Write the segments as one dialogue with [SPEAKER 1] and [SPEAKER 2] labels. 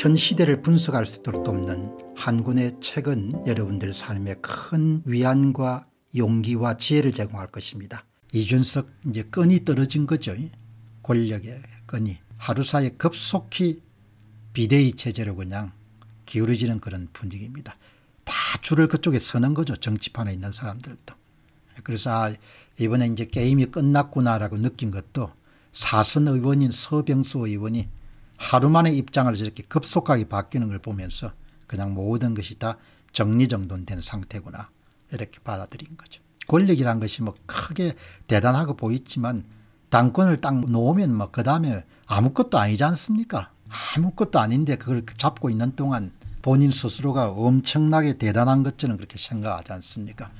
[SPEAKER 1] 현 시대를 분석할 수 있도록 돕는 한군의 책은 여러분들 삶에 큰 위안과 용기와 지혜를 제공할 것입니다. 이준석 이제 끈이 떨어진 거죠. 권력의 끈이 하루 사이 급속히 비대위 체제로 그냥 기울어지는 그런 분위기입니다. 다 줄을 그쪽에 서는 거죠. 정치판에 있는 사람들도. 그래서 아, 이번에 이제 게임이 끝났구나라고 느낀 것도 사선 의원인 서병수 의원이 하루 만에 입장을 이렇게 급속하게 바뀌는 걸 보면서 그냥 모든 것이 다 정리정돈된 상태구나 이렇게 받아들인 거죠. 권력이란 것이 뭐 크게 대단하고 보이지만 당권을 딱 놓으면 뭐 그 다음에 아무것도 아니지 않습니까? 아무것도 아닌데 그걸 잡고 있는 동안 본인 스스로가 엄청나게 대단한 것처럼 그렇게 생각하지 않습니까?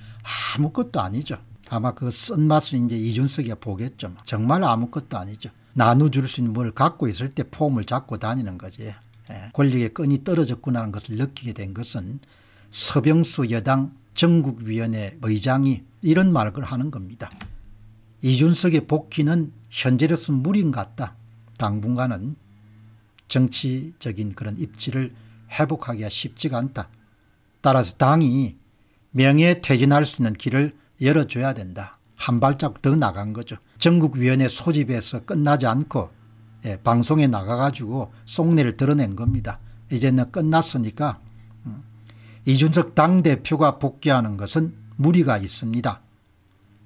[SPEAKER 1] 아무것도 아니죠. 아마 그 쓴맛을 이제 이준석이 보겠죠. 정말 아무것도 아니죠. 나눠줄 수 있는 뭘 갖고 있을 때 폼을 잡고 다니는 거지. 예. 권력의 끈이 떨어졌구나하는 것을 느끼게 된 것은 서병수 여당 전국위원회 의장이 이런 말을 하는 겁니다. 이준석의 복귀는 현재로서 무림 리인 같다. 당분간은 정치적인 그런 입지를 회복하기가 쉽지가 않다. 따라서 당이 명예 퇴진할 수 있는 길을 열어줘야 된다. 한 발짝 더 나간 거죠. 전국위원회 소집에서 끝나지 않고 예, 방송에 나가가지고 속내를 드러낸 겁니다. 이제는 끝났으니까 음, 이준석 당대표가 복귀하는 것은 무리가 있습니다.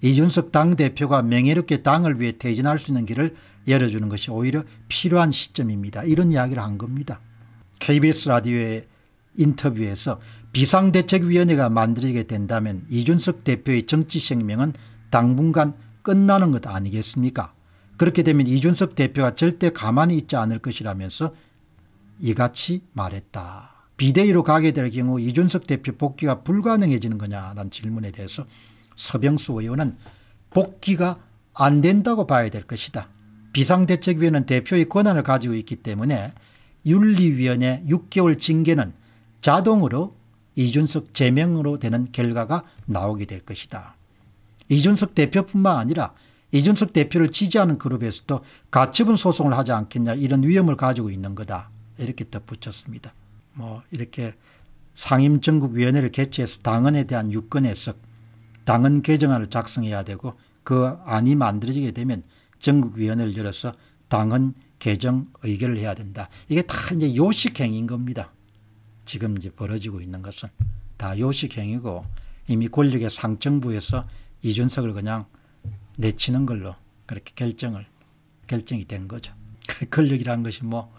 [SPEAKER 1] 이준석 당대표가 명예롭게 당을 위해 퇴진할 수 있는 길을 열어주는 것이 오히려 필요한 시점입니다. 이런 이야기를 한 겁니다. KBS 라디오의 인터뷰에서 비상대책위원회가 만들게 된다면 이준석 대표의 정치 생명은 당분간 끝나는 것 아니겠습니까? 그렇게 되면 이준석 대표가 절대 가만히 있지 않을 것이라면서 이같이 말했다. 비대위로 가게 될 경우 이준석 대표 복귀가 불가능해지는 거냐라는 질문에 대해서 서병수 의원은 복귀가 안 된다고 봐야 될 것이다. 비상대책위원은 대표의 권한을 가지고 있기 때문에 윤리위원회 6개월 징계는 자동으로 이준석 제명으로 되는 결과가 나오게 될 것이다. 이준석 대표뿐만 아니라 이준석 대표를 지지하는 그룹에서도 가처분 소송을 하지 않겠냐 이런 위험을 가지고 있는 거다. 이렇게 덧붙였습니다. 뭐 이렇게 상임전국위원회를 개최해서 당헌에 대한 유권 해석, 당헌 개정안을 작성해야 되고 그 안이 만들어지게 되면 전국위원회를 열어서 당헌 개정 의결을 해야 된다. 이게 다 이제 요식행위인 겁니다. 지금 이제 벌어지고 있는 것은 다 요식행위고 이미 권력의 상정부에서 이준석을 그냥 내치는 걸로 그렇게 결정을 결정이 된 거죠. 그, 권력이라는 것이 뭐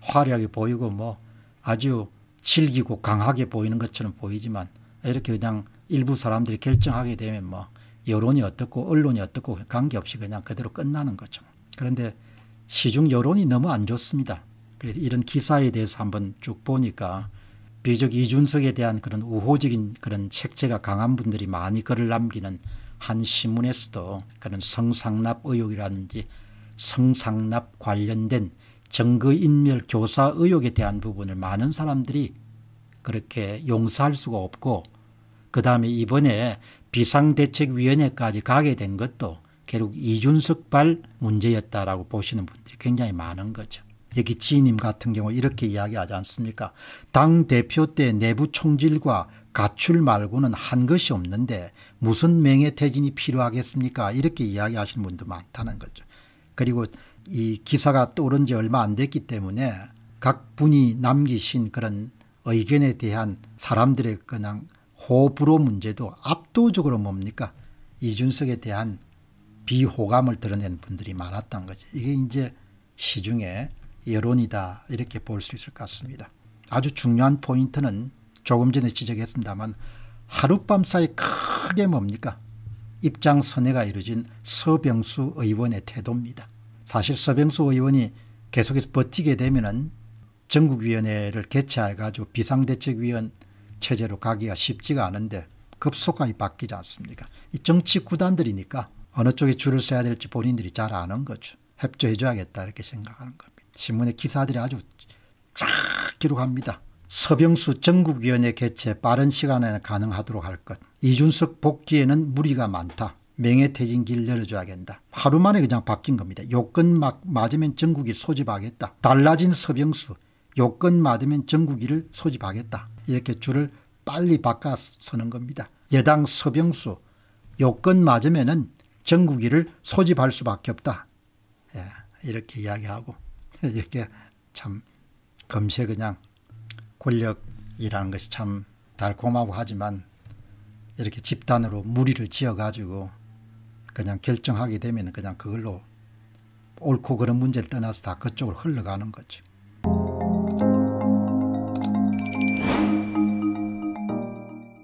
[SPEAKER 1] 화려하게 보이고 뭐 아주 질기고 강하게 보이는 것처럼 보이지만 이렇게 그냥 일부 사람들이 결정하게 되면 뭐 여론이 어떻고 언론이 어떻고 관계없이 그냥 그대로 끝나는 거죠. 그런데 시중 여론이 너무 안 좋습니다. 그래서 이런 기사에 대해서 한번 쭉 보니까 비적 이준석에 대한 그런 우호적인 그런 책제가 강한 분들이 많이 글을 남기는 한 신문에서도 그런 성상납 의혹이라든지 성상납 관련된 정거인멸 교사 의혹에 대한 부분을 많은 사람들이 그렇게 용서할 수가 없고 그 다음에 이번에 비상대책위원회까지 가게 된 것도 결국 이준석발 문제였다라고 보시는 분들이 굉장히 많은 거죠. 여기 지님 인 같은 경우 이렇게 이야기하지 않습니까? 당 대표 때 내부 총질과 가출 말고는 한 것이 없는데 무슨 맹해퇴진이 필요하겠습니까? 이렇게 이야기하시는 분도 많다는 거죠. 그리고 이 기사가 떠오른 지 얼마 안 됐기 때문에 각 분이 남기신 그런 의견에 대한 사람들의 그냥 호불호 문제도 압도적으로 뭡니까? 이준석에 대한 비호감을 드러낸 분들이 많았던 거죠. 이게 이제 시중에 여론이다 이렇게 볼 수 있을 것 같습니다. 아주 중요한 포인트는 조금 전에 지적했습니다만 하룻밤 사이 크게 뭡니까? 입장 선회가 이루어진 서병수 의원의 태도입니다. 사실 서병수 의원이 계속해서 버티게 되면은 전국위원회를 개최해가지고 비상대책위원 체제로 가기가 쉽지가 않은데 급속하게 바뀌지 않습니까? 이 정치 구단들이니까 어느 쪽에 줄을 서야 될지 본인들이 잘 아는 거죠. 협조해줘야겠다 이렇게 생각하는 겁니다. 신문의 기사들이 아주 쫙 기록합니다. 서병수 전국위원회 개최 빠른 시간에는 가능하도록 할 것. 이준석 복귀에는 무리가 많다. 명예퇴진길 열어줘야 된다. 하루 만에 그냥 바뀐 겁니다. 요건 막 맞으면 전국이 소집하겠다. 달라진 서병수 요건 맞으면 전국이를 소집하겠다. 이렇게 줄을 빨리 바꿔 서는 겁니다. 예당 서병수 요건 맞으면 은 전국이를 소집할 수밖에 없다. 예, 이렇게 이야기하고 이렇게 참 금세 그냥 권력이라는 것이 참 달콤하고 하지만 이렇게 집단으로 무리를 지어가지고 그냥 결정하게 되면 그냥 그걸로 옳고 그런 문제를 떠나서 다 그쪽으로 흘러가는 거죠.